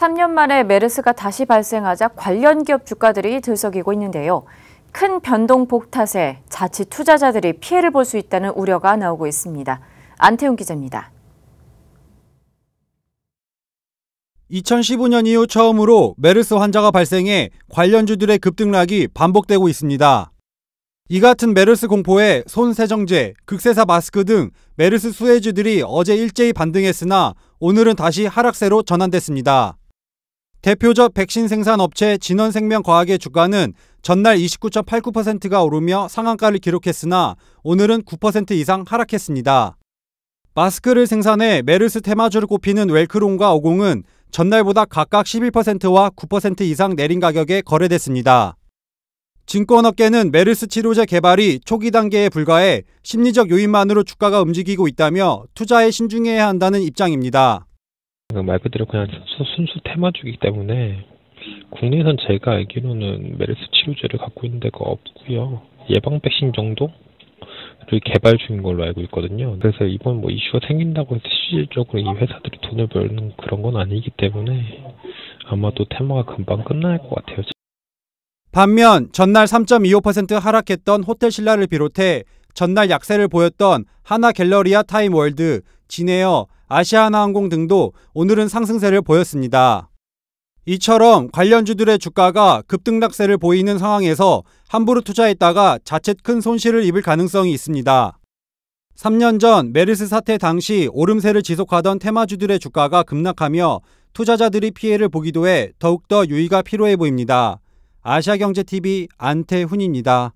3년 만에 메르스가 다시 발생하자 관련 기업 주가들이 들썩이고 있는데요. 큰 변동폭 탓에 자칫 투자자들이 피해를 볼 수 있다는 우려가 나오고 있습니다. 안태훈 기자입니다. 2015년 이후 처음으로 메르스 환자가 발생해 관련주들의 급등락이 반복되고 있습니다. 이 같은 메르스 공포에 손 세정제, 극세사 마스크 등 메르스 수혜주들이 어제 일제히 반등했으나 오늘은 다시 하락세로 전환됐습니다. 대표적 백신 생산 업체 진원생명과학의 주가는 전날 29.89%가 오르며 상한가를 기록했으나 오늘은 9% 이상 하락했습니다. 마스크를 생산해 메르스 테마주를 꼽히는 웰크론과 오공은 전날보다 각각 11%와 9% 이상 내린 가격에 거래됐습니다. 증권업계는 메르스 치료제 개발이 초기 단계에 불과해 심리적 요인만으로 주가가 움직이고 있다며 투자에 신중해야 한다는 입장입니다. 말 그대로 그냥 순수 테마주기 때문에 국내에선 제가 알기로는 메르스 치료제를 갖고 있는 데가 없고요. 예방 백신 정도? 를 개발 중인 걸로 알고 있거든요. 그래서 이번 뭐 이슈가 생긴다고 해서 실질적으로 이 회사들이 돈을 벌는 그런 건 아니기 때문에 아마도 테마가 금방 끝날 것 같아요. 반면 전날 3.25% 하락했던 호텔 신라를 비롯해 전날 약세를 보였던 하나 갤러리아 타임월드, 진에어, 아시아나항공 등도 오늘은 상승세를 보였습니다. 이처럼 관련주들의 주가가 급등락세를 보이는 상황에서 함부로 투자했다가 자칫 큰 손실을 입을 가능성이 있습니다. 3년 전 메르스 사태 당시 오름세를 지속하던 테마주들의 주가가 급락하며 투자자들이 피해를 보기도 해 더욱더 유의가 필요해 보입니다. 아시아경제TV 안태훈입니다.